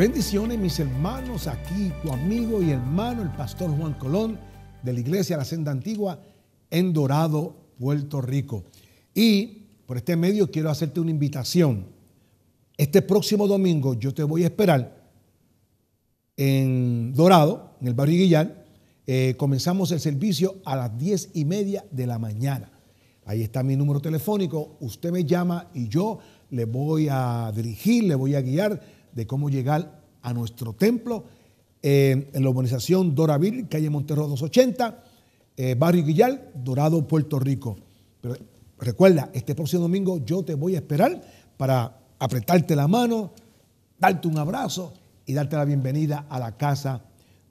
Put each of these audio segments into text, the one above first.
Bendiciones mis hermanos, aquí tu amigo y hermano, el pastor Juan Colón, de la iglesia La Senda Antigua, en Dorado, Puerto Rico. Y por este medio quiero hacerte una invitación. Este próximo domingo yo te voy a esperar en Dorado, en el barrio Guillán. Eh, comenzamos el servicio a las diez y media de la mañana. Ahí está mi número telefónico. Usted me llama y yo le voy a dirigir, le voy a guiar de cómo llegar a nuestro templo eh, en la urbanización Doraville, calle Montero 280, eh, barrio Guillal, Dorado, Puerto Rico. Pero recuerda, este próximo domingo yo te voy a esperar para apretarte la mano, darte un abrazo y darte la bienvenida a la casa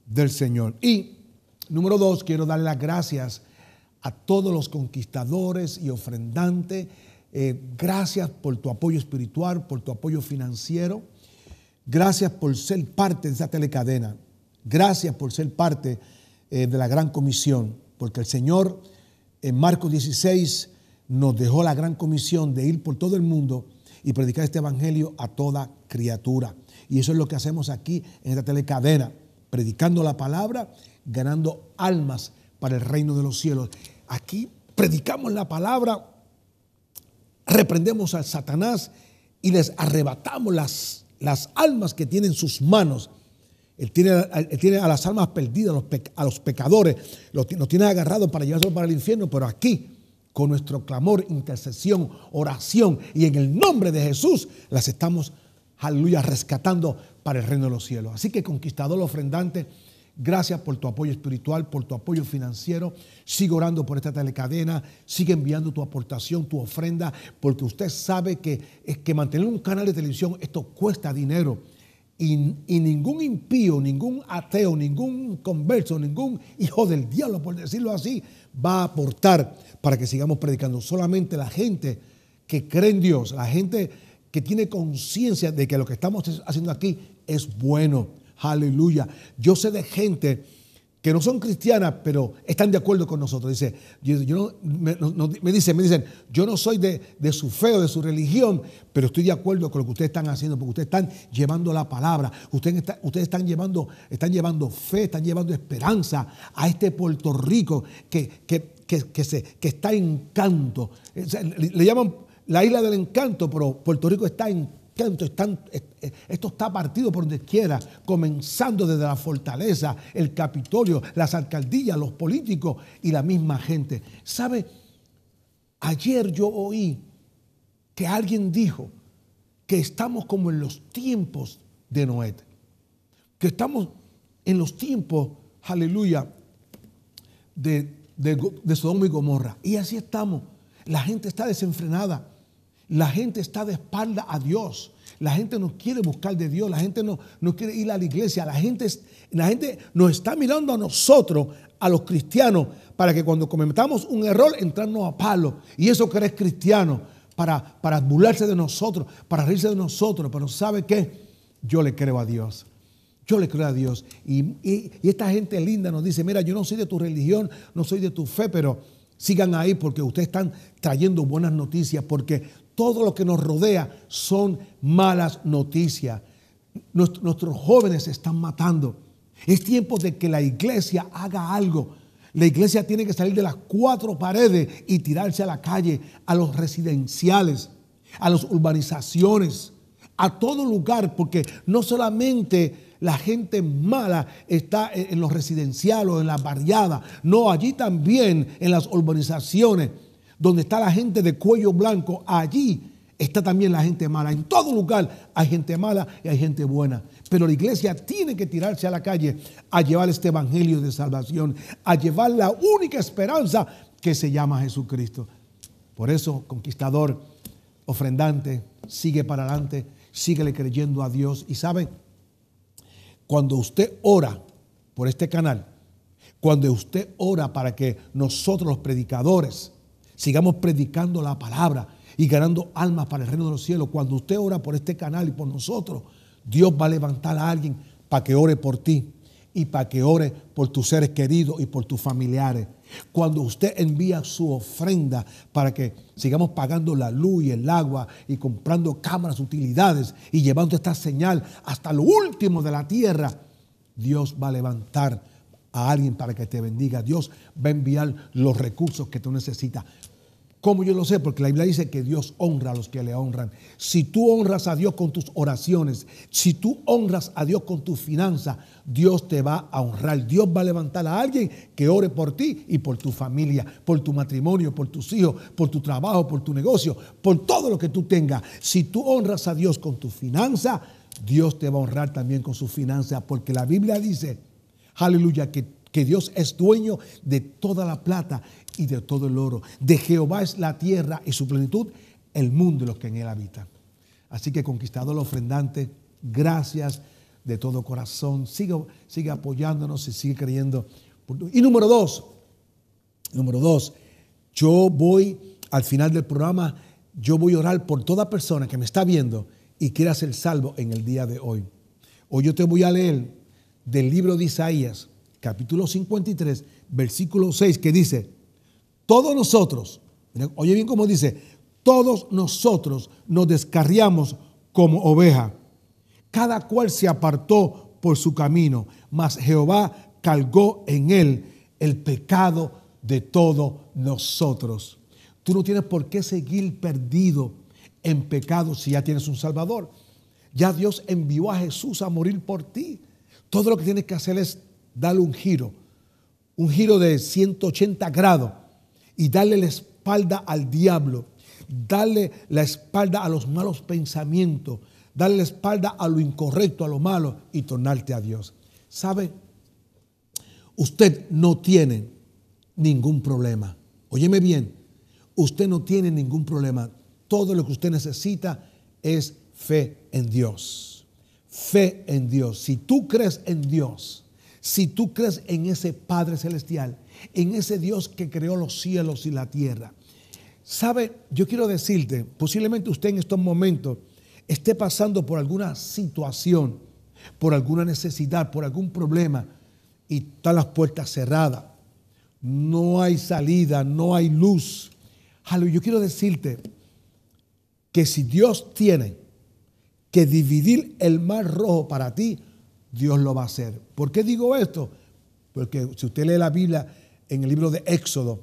del Señor. Y número dos, quiero dar las gracias a todos los conquistadores y ofrendantes. Eh, gracias por tu apoyo espiritual, por tu apoyo financiero. Gracias por ser parte de esta telecadena. Gracias por ser parte eh, de la gran comisión, porque el Señor en Marcos 16 nos dejó la gran comisión de ir por todo el mundo y predicar este evangelio a toda criatura. Y eso es lo que hacemos aquí en esta telecadena, predicando la palabra, ganando almas para el reino de los cielos. Aquí predicamos la palabra, reprendemos al Satanás y les arrebatamos las las almas que tiene en sus manos. Él tiene, tiene, a las almas perdidas, a los, pecadores, los, tiene agarrados para llevarlos para el infierno, pero aquí, con nuestro clamor, intercesión, oración y en el nombre de Jesús, las estamos, aleluya, rescatando para el reino de los cielos. Así que conquistador ofrendante, Gracias por tu apoyo espiritual, por tu apoyo financiero. Sigue orando por esta telecadena, sigue enviando tu aportación, tu ofrenda, porque usted sabe que, es que mantener un canal de televisión, esto cuesta dinero. Y, y, ningún impío, ningún ateo, ningún converso, ningún hijo del diablo, por decirlo así, va a aportar para que sigamos predicando. Solamente la gente que cree en Dios, la gente que tiene conciencia de que lo que estamos haciendo aquí es bueno. Aleluya. Yo sé de gente que no son cristianas, pero están de acuerdo con nosotros. Dice, me, dicen, me dicen, yo no soy de, su fe o de su religión, pero estoy de acuerdo con lo que ustedes están haciendo, porque ustedes están llevando la palabra, ustedes, está, están, llevando, están llevando fe, están llevando esperanza a este Puerto Rico que, que, está en canto. Le, le llaman la isla del encanto, pero Puerto Rico está en eh, esto está, partido por donde quiera, comenzando desde la fortaleza, el Capitolio, las alcaldías, los políticos y la misma gente. ¿Sabe? Ayer yo oí que alguien dijo que estamos como en los tiempos de Noé, que estamos en los tiempos, aleluya, de, de, de Sodoma y Gomorra. Y así estamos. La gente está desenfrenada. La gente está de espalda a Dios. La gente no quiere buscar de Dios, la gente no, no quiere ir a la iglesia, la gente, la gente nos está mirando a nosotros, a los cristianos, para que cuando cometamos un error entrarnos a palo. Y eso que eres cristiano, para, para burlarse de nosotros, para reírse de nosotros, pero ¿sabe qué? Yo le creo a Dios. Yo le creo a Dios. Y, y, esta gente linda nos dice, mira, yo no soy de tu religión, no soy de tu fe, pero sigan ahí porque ustedes están trayendo buenas noticias, porque todo lo que nos rodea son malas noticias. nuestros jóvenes se están matando. Es tiempo de que la iglesia haga algo. La iglesia tiene que salir de las cuatro paredes y tirarse a la calle, a los residenciales, a las urbanizaciones, a todo lugar, porque no solamente la gente mala está en los residenciales, o en las barriadas, no, allí también en las urbanizaciones donde está la gente de cuello blanco, allí está también la gente mala. En todo lugar hay gente mala y hay gente buena. Pero la iglesia tiene que tirarse a la calle a llevar este evangelio de salvación, a llevar la única esperanza que se llama Jesucristo. Por eso, conquistador, ofrendante, sigue para adelante, síguele creyendo a Dios. Y sabe, cuando usted ora por este canal, cuando usted ora para que nosotros los predicadores, sigamos predicando la palabra y ganando almas para el reino de los cielos. Cuando usted ora por este canal y por nosotros, Dios va a levantar a alguien para que ore por ti y para que ore por tus seres queridos y por tus familiares. Cuando usted envía su ofrenda para que sigamos pagando la luz y el agua y comprando cámaras, utilidades y llevando esta señal hasta lo último de la tierra, Dios va a levantar a alguien para que te bendiga. Dios va a enviar los recursos que tú necesitas. ¿Cómo yo lo sé? Porque la Biblia dice que Dios honra a los que le honran. Si tú honras a Dios con tus oraciones, si tú honras a Dios con tu finanza, Dios te va a honrar. Dios va a levantar a alguien que ore por ti y por tu familia, por tu matrimonio, por tus hijos, por tu trabajo, por tu negocio, por todo lo que tú tengas. Si tú honras a Dios con tu finanza, Dios te va a honrar también con su finanza, Porque la Biblia dice, aleluya, que que Dios es dueño de toda la plata y de todo el oro. De Jehová es la tierra y su plenitud, el mundo y los que en él habitan. Así que conquistado conquistador ofrendante, gracias de todo corazón. Sigue, apoyándonos y sigue creyendo. Y número dos, número dos, yo voy al final del programa, yo voy a orar por toda persona que me está viendo y quiera ser salvo en el día de hoy. Hoy yo te voy a leer del libro de Isaías, capítulo 53, versículo 6, que dice, todos nosotros, oye bien como dice, todos nosotros nos descarriamos como oveja. Cada cual se apartó por su camino, mas Jehová cargó en él el pecado de todos nosotros. Tú no tienes por qué seguir perdido en pecado si ya tienes un Salvador. Ya Dios envió a Jesús a morir por ti. Todo lo que tienes que hacer es darle un giro, un giro de 180 grados y darle la espalda al diablo, darle la espalda a los malos pensamientos, darle la espalda a lo incorrecto, a lo malo y tornarte a Dios. ¿Sabe? Usted no tiene ningún problema. Óyeme bien, usted no tiene ningún problema. Todo lo que usted necesita es fe en Dios. Fe en Dios. Si tú crees en Dios, si tú crees en ese Padre Celestial, en ese Dios que creó los cielos y la tierra. Sabe, yo quiero decirte, posiblemente usted en estos momentos esté pasando por alguna situación, por alguna necesidad, por algún problema y están las puertas cerradas. No hay salida, no hay luz. hallo yo quiero decirte que si Dios tiene que dividir el mar rojo para ti, Dios lo va a hacer. ¿Por qué digo esto? Porque si usted lee la Biblia, en el libro de Éxodo,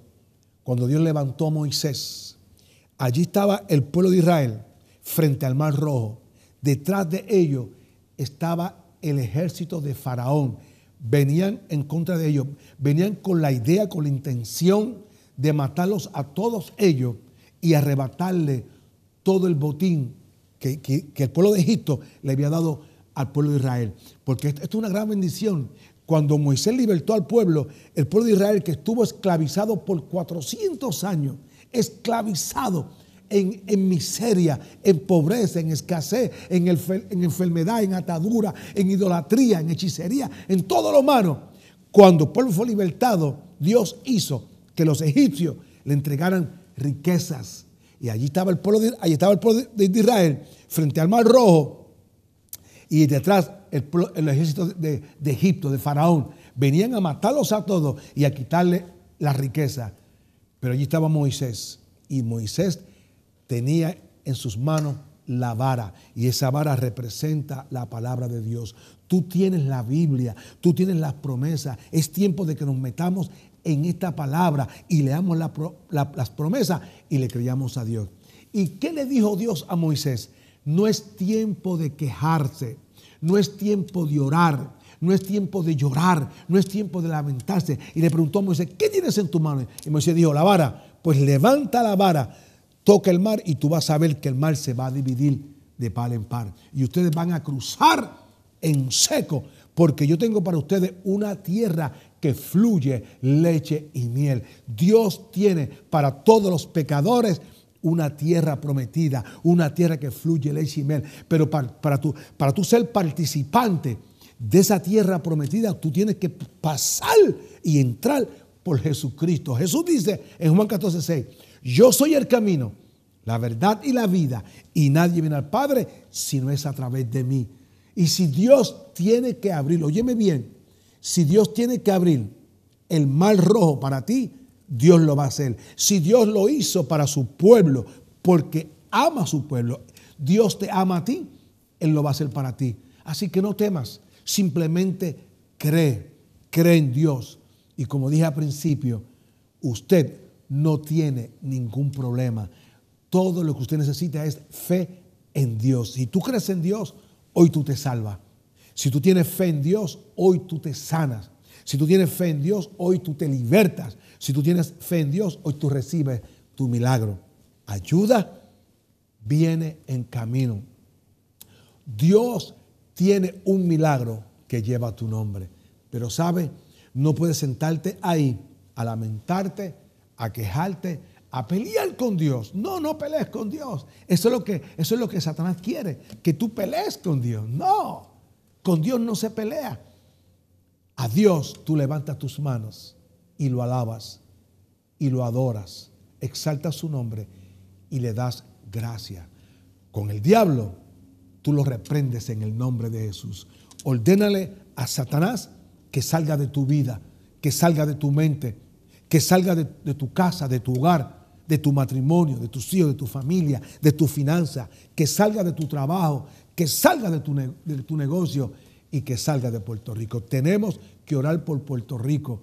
cuando Dios levantó a Moisés. Allí estaba el pueblo de Israel frente al Mar Rojo. Detrás de ellos estaba el ejército de Faraón. Venían en contra de ellos, venían con la idea, con la intención de matarlos a todos ellos y arrebatarle todo el botín que, el pueblo de Egipto le había dado al pueblo de Israel. Porque esto es una gran bendición. Cuando Moisés libertó al pueblo, el pueblo de Israel que estuvo esclavizado por 400 años, esclavizado en, miseria, en pobreza, en escasez, en, enfermedad, en atadura, en idolatría, en hechicería, en todo lo humano. Cuando el pueblo fue libertado, Dios hizo que los egipcios le entregaran riquezas. Y allí estaba el pueblo allí estaba el pueblo de, Israel frente al Mar Rojo y detrás el, ejército de, Egipto, de Faraón. Venían a matarlos a todos y a quitarle la riqueza. Pero allí estaba Moisés. Y Moisés tenía en sus manos la vara. Y esa vara representa la palabra de Dios. Tú tienes la Biblia, tú tienes las promesas. Es tiempo de que nos metamos en esta palabra y leamos las promesas y le creyamos a Dios. ¿Y qué le dijo Dios a Moisés? No es tiempo de quejarse. No es tiempo de orar, no es tiempo de llorar, no es tiempo de lamentarse. Y le preguntó a Moisés, ¿qué tienes en tu mano? Y Moisés dijo, la vara. Pues levanta la vara, toca el mar y tú vas a ver que el mar se va a dividir de par en par. Y ustedes van a cruzar en seco, porque yo tengo para ustedes una tierra que fluye leche y miel. Dios tiene para todos los pecadores una tierra prometida, una tierra que fluye leche y Pero para, tú, para tú ser participante de esa tierra prometida, tú tienes que pasar y entrar por Jesucristo. Jesús dice en Juan 14, 6, yo soy el camino, la verdad y la vida, y nadie viene al Padre si no es a través de mí. Y si Dios tiene que abrir, óyeme bien, si Dios tiene que abrir el mar rojo para ti, Dios lo va a hacer. Si Dios lo hizo para su pueblo, porque ama a su pueblo, Dios te ama a ti, Él lo va a hacer para ti. Así que no temas, simplemente cree, cree en Dios. Y como dije al principio, usted no tiene ningún problema. Todo lo que usted necesita es fe en Dios. Si tú crees en Dios, hoy tú te salvas. Si tú tienes fe en Dios, hoy tú te sanas. Si tú tienes fe en Dios, hoy tú te libertas. Si tú tienes fe en Dios, hoy tú recibes tu milagro. Ayuda viene en camino. Dios tiene un milagro que lleva tu nombre. Pero sabe, no puedes sentarte ahí a lamentarte, a quejarte, a pelear con Dios. No, no pelees con Dios. Eso es lo que, eso es lo que Satanás quiere, que tú pelees con Dios. No, con Dios no se pelea. A Dios tú levantas tus manos y lo alabas y lo adoras, exaltas su nombre y le das gracia. Con el diablo, tú lo reprendes en el nombre de Jesús. Ordenale a Satanás que salga de tu vida, que salga de tu mente, que salga de, tu casa, de tu hogar, de tu matrimonio, de tus hijos, de tu familia, de tu finanza, que salga de tu trabajo, que salga de de tu negocio y que salga de Puerto Rico. Tenemos que orar por Puerto Rico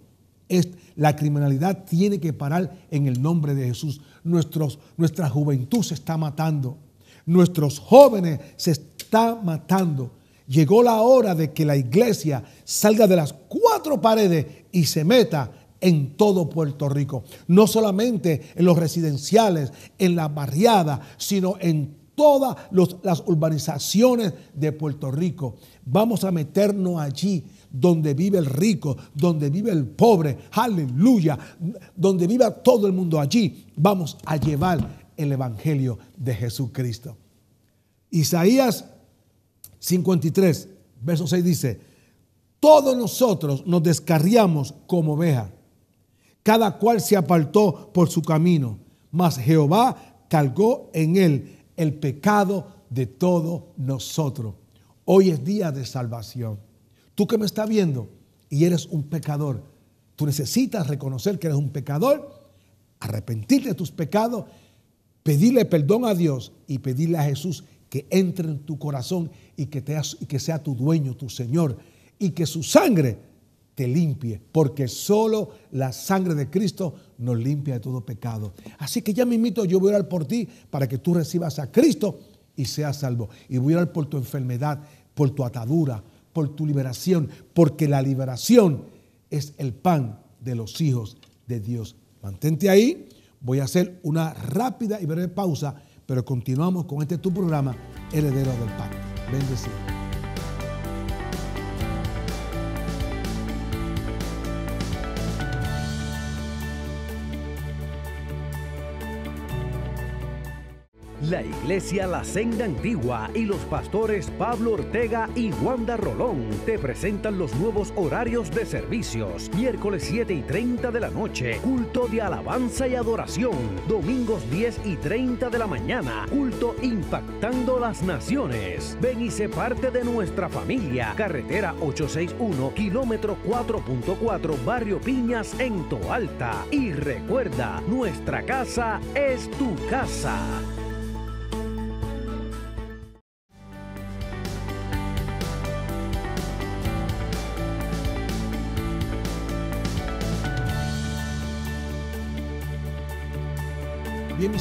la criminalidad tiene que parar en el nombre de Jesús. Nuestros, nuestra juventud se está matando. Nuestros jóvenes se están matando. Llegó la hora de que la iglesia salga de las cuatro paredes y se meta en todo Puerto Rico. No solamente en los residenciales, en la barriada, sino en todas las urbanizaciones de Puerto Rico. Vamos a meternos allí donde vive el rico, donde vive el pobre, aleluya, donde viva todo el mundo allí, vamos a llevar el Evangelio de Jesucristo. Isaías 53, verso 6 dice, todos nosotros nos descarriamos como oveja, cada cual se apartó por su camino, mas Jehová cargó en él el pecado de todos nosotros. Hoy es día de salvación. Tú que me estás viendo y eres un pecador, tú necesitas reconocer que eres un pecador, arrepentirte de tus pecados, pedirle perdón a Dios y pedirle a Jesús que entre en tu corazón y que, te, que sea tu dueño, tu Señor, y que su sangre te limpie, porque solo la sangre de Cristo nos limpia de todo pecado. Así que ya me invito, yo voy a orar por ti para que tú recibas a Cristo y seas salvo. Y voy a orar por tu enfermedad, por tu atadura, por tu liberación, porque la liberación es el pan de los hijos de Dios. Mantente ahí, voy a hacer una rápida y breve pausa, pero continuamos con este tu programa, Heredero del Pacto. Bendecido. La Iglesia La Senda Antigua y los pastores Pablo Ortega y Wanda Rolón te presentan los nuevos horarios de servicios. Miércoles 7 y 30 de la noche, culto de alabanza y adoración. Domingos 10 y 30 de la mañana, culto impactando las naciones. Ven y sé parte de nuestra familia. Carretera 861, kilómetro 4.4, Barrio Piñas, en Toalta. Y recuerda, nuestra casa es tu casa.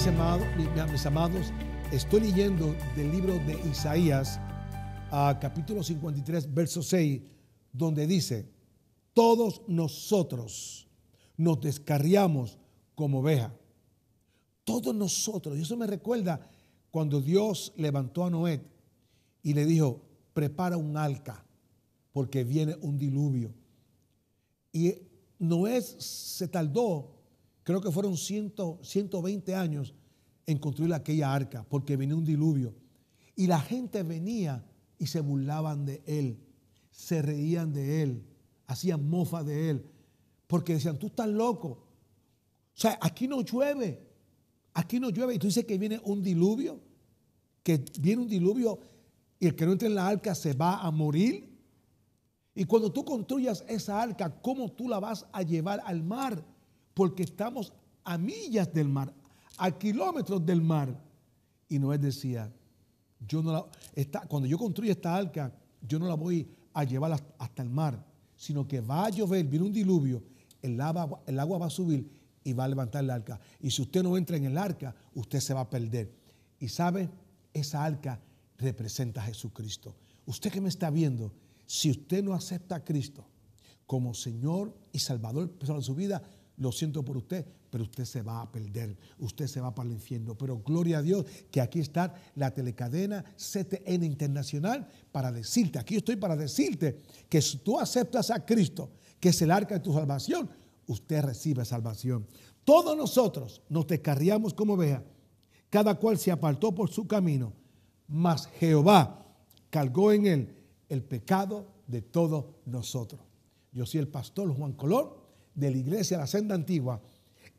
Mis, mis amados, estoy leyendo del libro de Isaías, a capítulo 53, verso 6, donde dice, todos nosotros nos descarriamos como oveja. Todos nosotros, y eso me recuerda cuando Dios levantó a Noé y le dijo, prepara un alca porque viene un diluvio. Y Noé se tardó creo que fueron 100, 120 años en construir aquella arca, porque venía un diluvio. Y la gente venía y se burlaban de él, se reían de él, hacían mofa de él, porque decían, tú estás loco. O sea, aquí no llueve, aquí no llueve. Y tú dices que viene un diluvio, que viene un diluvio y el que no entre en la arca se va a morir. Y cuando tú construyas esa arca, ¿cómo tú la vas a llevar al mar? porque estamos a millas del mar, a kilómetros del mar. Y Noé decía, yo no cuando yo construya esta arca, yo no la voy a llevar hasta el mar, sino que va a llover, viene un diluvio, el agua, el agua va a subir y va a levantar el arca. Y si usted no entra en el arca, usted se va a perder. Y sabe, esa arca representa a Jesucristo. Usted que me está viendo, si usted no acepta a Cristo como Señor y Salvador personal de su vida, lo siento por usted, pero usted se va a perder, usted se va para el infierno. Pero gloria a Dios que aquí está la telecadena CTN Internacional para decirte, aquí estoy para decirte que si tú aceptas a Cristo, que es el arca de tu salvación, usted recibe salvación. Todos nosotros nos descarriamos como vea, cada cual se apartó por su camino, mas Jehová cargó en él el pecado de todos nosotros. Yo soy el pastor Juan Colón de la iglesia La Senda Antigua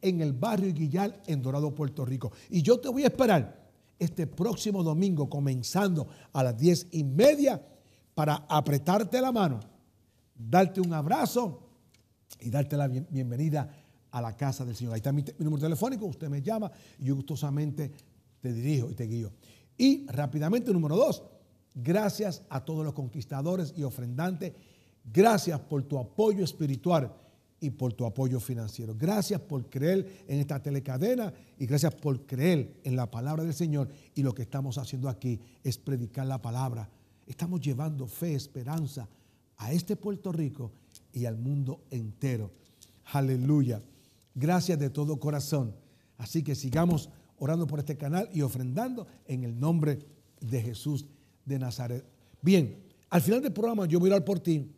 en el barrio Guillal en Dorado, Puerto Rico. Y yo te voy a esperar este próximo domingo comenzando a las diez y media para apretarte la mano, darte un abrazo y darte la bienvenida a la casa del Señor. Ahí está mi, número telefónico, usted me llama y yo gustosamente te dirijo y te guío. Y rápidamente, número dos, gracias a todos los conquistadores y ofrendantes, gracias por tu apoyo espiritual y por tu apoyo financiero. Gracias por creer en esta telecadena y gracias por creer en la palabra del Señor. Y lo que estamos haciendo aquí es predicar la palabra. Estamos llevando fe, esperanza a este Puerto Rico y al mundo entero. Aleluya. Gracias de todo corazón. Así que sigamos orando por este canal y ofrendando en el nombre de Jesús de Nazaret. Bien, al final del programa yo voy a ir por ti,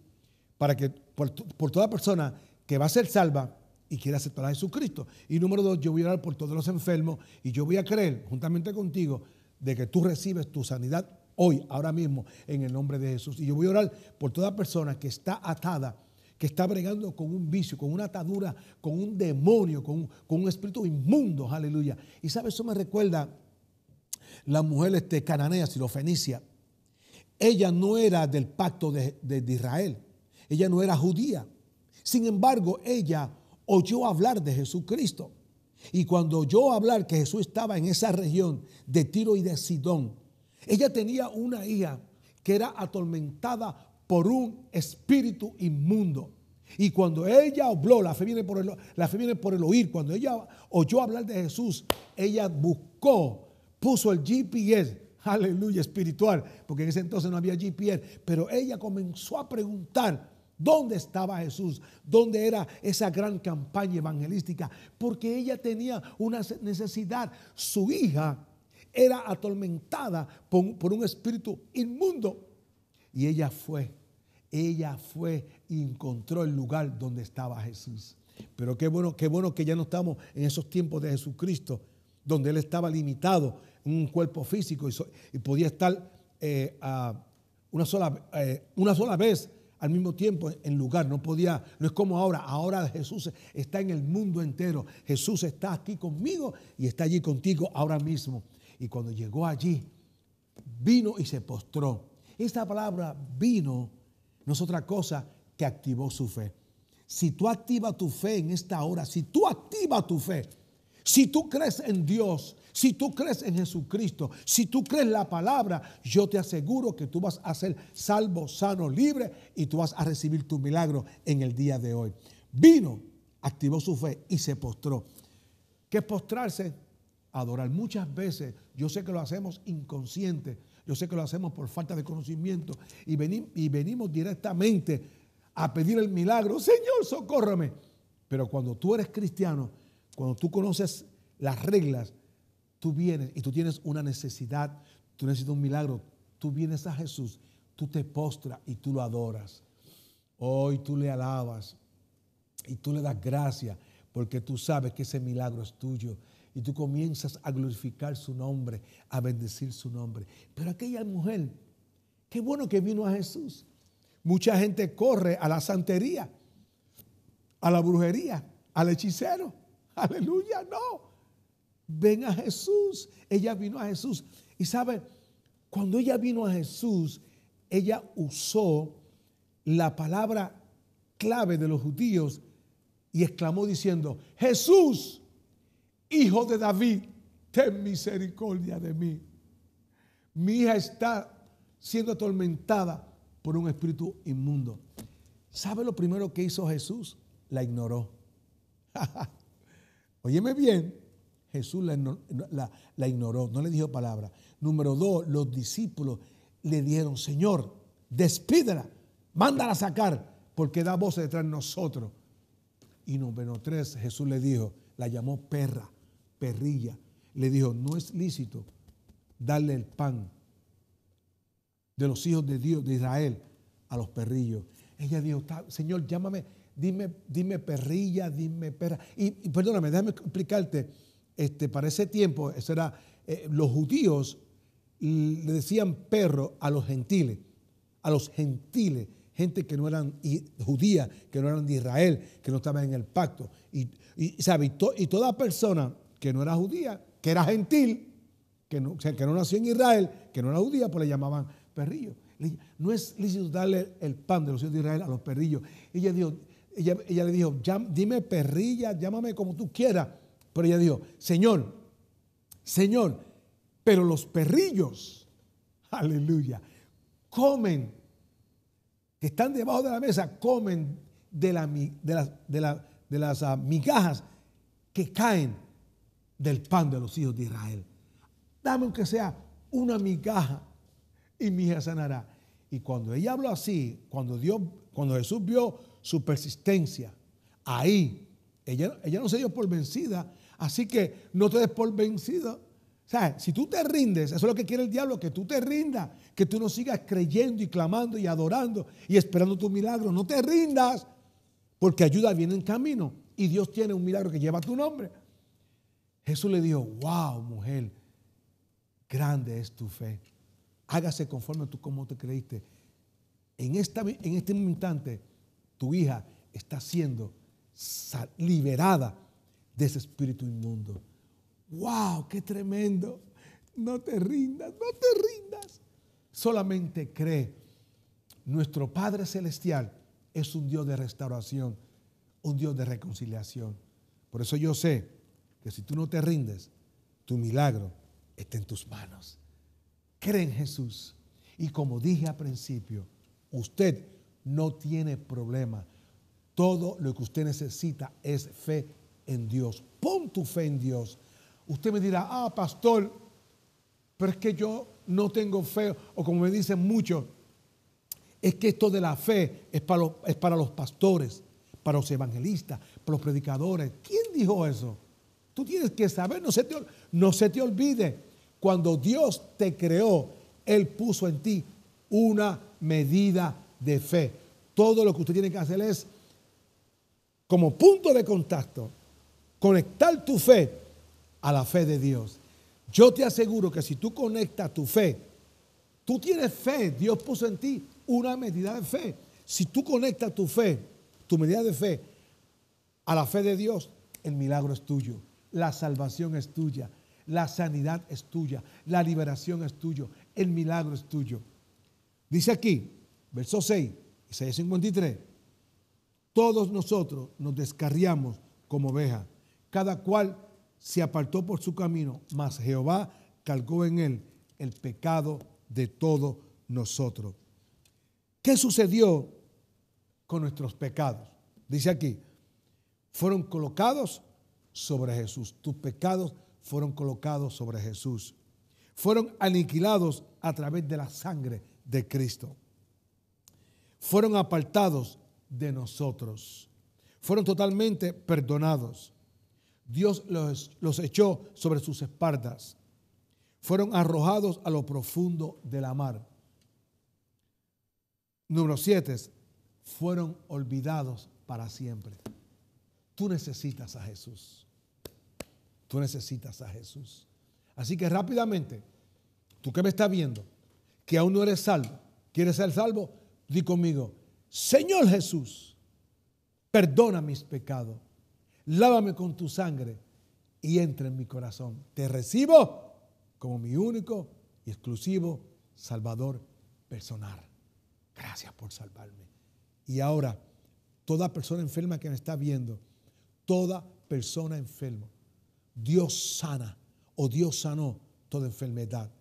para que por toda persona que va a ser salva y quiere aceptar a Jesucristo. Y número dos, yo voy a orar por todos los enfermos y yo voy a creer, juntamente contigo, de que tú recibes tu sanidad hoy, ahora mismo, en el nombre de Jesús. Y yo voy a orar por toda persona que está atada, que está bregando con un vicio, con una atadura, con un demonio, con un, espíritu inmundo, aleluya. Y sabes, eso me recuerda la mujer este, cananea, fenicia. Ella no era del pacto de Israel, ella no era judía, sin embargo, ella oyó hablar de Jesucristo. Y cuando oyó hablar que Jesús estaba en esa región de Tiro y de Sidón, ella tenía una hija que era atormentada por un espíritu inmundo. Y cuando ella habló, la fe, viene por el, oír, cuando ella oyó hablar de Jesús, ella buscó, puso el GPS, aleluya, espiritual, porque en ese entonces no había GPS, pero ella comenzó a preguntar ¿Dónde estaba Jesús? ¿Dónde era esa gran campaña evangelística? Porque ella tenía una necesidad. Su hija era atormentada por, un espíritu inmundo. Y ella fue, ella fue y encontró el lugar donde estaba Jesús. Pero qué bueno, qué bueno que ya no estamos en esos tiempos de Jesucristo, donde él estaba limitado en un cuerpo físico y, podía estar eh, una, sola, eh, una sola vez al mismo tiempo en lugar. No podía, no es como ahora. Ahora Jesús está en el mundo entero. Jesús está aquí conmigo y está allí contigo ahora mismo. Y cuando llegó allí, vino y se postró. Esta palabra vino no es otra cosa que activó su fe. Si tú activas tu fe en esta hora, si tú activas tu fe, si tú crees en Dios, si tú crees en Jesucristo, si tú crees la palabra, yo te aseguro que tú vas a ser salvo, sano, libre y tú vas a recibir tu milagro en el día de hoy. Vino, activó su fe y se postró. ¿Qué postrarse? Adorar. Muchas veces yo sé que lo hacemos inconsciente, yo sé que lo hacemos por falta de conocimiento y venimos directamente a pedir el milagro. Señor, socórrame. Pero cuando tú eres cristiano, cuando tú conoces las reglas, tú vienes y tú tienes una necesidad, tú necesitas un milagro, tú vienes a Jesús, tú te postras y tú lo adoras. Hoy tú le alabas y tú le das gracias porque tú sabes que ese milagro es tuyo. Y tú comienzas a glorificar su nombre, a bendecir su nombre. Pero aquella mujer, qué bueno que vino a Jesús. Mucha gente corre a la santería, a la brujería, al hechicero. Aleluya, no ven a Jesús. Ella vino a Jesús. Y sabe, cuando ella vino a Jesús, ella usó la palabra clave de los judíos y exclamó diciendo, Jesús, hijo de David, ten misericordia de mí. Mi hija está siendo atormentada por un espíritu inmundo. ¿Sabe lo primero que hizo Jesús? La ignoró. Óyeme bien, Jesús la, ignoró, no le dijo palabra. Número dos, los discípulos le dieron, Señor, despídela, mándala a sacar, porque da voces detrás de nosotros. Y número tres, Jesús le dijo, la llamó perra, perrilla. Le dijo, no es lícito darle el pan de los hijos de Dios, de Israel, a los perrillos. Ella dijo, Señor, llámame, dime, dime perrilla, dime perra. y perdóname, déjame explicarte este, para ese tiempo, era, eh, los judíos le decían perro a los gentiles, a los gentiles, gente que no eran judía, que no eran de Israel, que no estaban en el pacto. Y, y, toda persona que no era judía, que era gentil, que no, que no nació en Israel, que no era judía, pues le llamaban perrillo. No es lícito darle el pan de los hijos de Israel a los perrillos. Ella, ella, ella le dijo, dime perrilla, llámame como tú quieras, pero ella dijo, Señor, Señor, pero los perrillos, aleluya, comen, que están debajo de la mesa, comen de, de, las ah, migajas que caen del pan de los hijos de Israel. Dame aunque sea una migaja y mi hija sanará. Y cuando ella habló así, cuando, Dios, cuando Jesús vio su persistencia, ahí, ella, ella no se dio por vencida, Así que no te des por vencido. O sea, si tú te rindes, eso es lo que quiere el diablo, que tú te rindas, que tú no sigas creyendo y clamando y adorando y esperando tu milagro. No te rindas, porque ayuda viene en camino y Dios tiene un milagro que lleva tu nombre. Jesús le dijo, wow, mujer, grande es tu fe. Hágase conforme tú como te creíste. En, esta, en este instante, tu hija está siendo liberada de ese espíritu inmundo. ¡Wow! ¡Qué tremendo! No te rindas, no te rindas. Solamente cree. Nuestro Padre Celestial es un Dios de restauración, un Dios de reconciliación. Por eso yo sé que si tú no te rindes, tu milagro está en tus manos. Cree en Jesús. Y como dije al principio, usted no tiene problema. Todo lo que usted necesita es fe en Dios. Pon tu fe en Dios. Usted me dirá, ah, pastor, pero es que yo no tengo fe. O como me dicen muchos, es que esto de la fe es para los, es para los pastores, para los evangelistas, para los predicadores. ¿Quién dijo eso? Tú tienes que saber, no se te, no se te olvide. Cuando Dios te creó, Él puso en ti una medida de fe. Todo lo que usted tiene que hacer es, como punto de contacto, conectar tu fe a la fe de Dios. Yo te aseguro que si tú conectas tu fe, tú tienes fe, Dios puso en ti una medida de fe. Si tú conectas tu fe, tu medida de fe, a la fe de Dios, el milagro es tuyo, la salvación es tuya, la sanidad es tuya, la liberación es tuyo, el milagro es tuyo. Dice aquí, verso 6, y 53, todos nosotros nos descarriamos como ovejas cada cual se apartó por su camino, mas Jehová cargó en él el pecado de todos nosotros. ¿Qué sucedió con nuestros pecados? Dice aquí, fueron colocados sobre Jesús. Tus pecados fueron colocados sobre Jesús. Fueron aniquilados a través de la sangre de Cristo. Fueron apartados de nosotros. Fueron totalmente perdonados. Dios los, echó sobre sus espaldas. Fueron arrojados a lo profundo de la mar. Número siete, fueron olvidados para siempre. Tú necesitas a Jesús. Tú necesitas a Jesús. Así que rápidamente, tú que me estás viendo, que aún no eres salvo, quieres ser salvo, di conmigo, Señor Jesús, perdona mis pecados lávame con tu sangre y entra en mi corazón. Te recibo como mi único y exclusivo Salvador personal. Gracias por salvarme. Y ahora, toda persona enferma que me está viendo, toda persona enferma, Dios sana o Dios sanó toda enfermedad.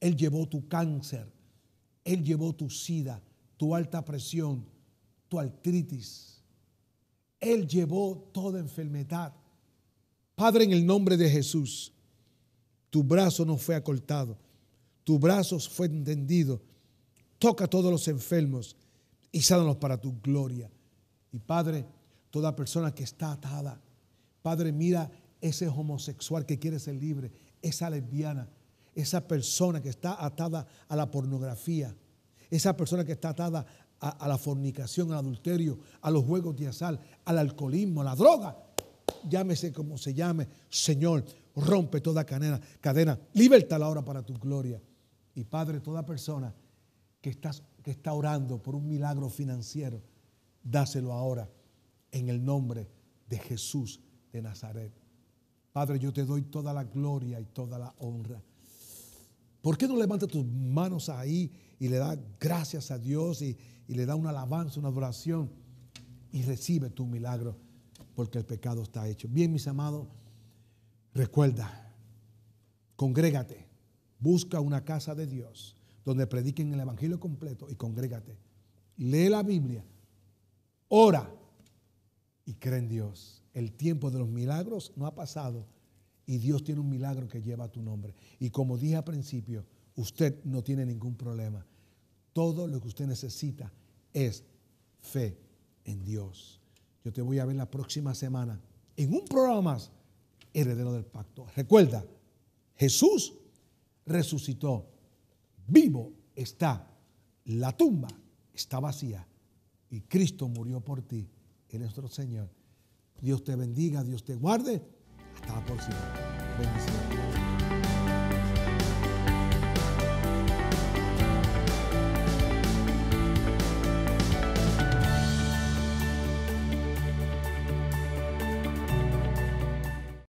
Él llevó tu cáncer, Él llevó tu sida, tu alta presión, tu artritis, él llevó toda enfermedad. Padre, en el nombre de Jesús, tu brazo no fue acortado, tu brazo fue entendido. Toca a todos los enfermos y sánalos para tu gloria. Y Padre, toda persona que está atada, Padre, mira ese homosexual que quiere ser libre, esa lesbiana, esa persona que está atada a la pornografía, esa persona que está atada a, la fornicación, al adulterio, a los juegos de azar, al alcoholismo, a la droga. Llámese como se llame, Señor, rompe toda cadena, cadena, ahora para tu gloria. Y Padre, toda persona que, estás, que está orando por un milagro financiero, dáselo ahora en el nombre de Jesús de Nazaret. Padre, yo te doy toda la gloria y toda la honra. ¿Por qué no levanta tus manos ahí y le da gracias a Dios y, le da una alabanza, una adoración y recibe tu milagro? Porque el pecado está hecho. Bien, mis amados, recuerda, congrégate, busca una casa de Dios donde prediquen el Evangelio completo y congrégate. Lee la Biblia, ora y cree en Dios. El tiempo de los milagros no ha pasado y Dios tiene un milagro que lleva tu nombre. Y como dije al principio, usted no tiene ningún problema. Todo lo que usted necesita es fe en Dios. Yo te voy a ver la próxima semana en un programa más, Heredero del Pacto. Recuerda, Jesús resucitó, vivo está, la tumba está vacía y Cristo murió por ti, el nuestro Señor. Dios te bendiga, Dios te guarde. 打包起来，分一些。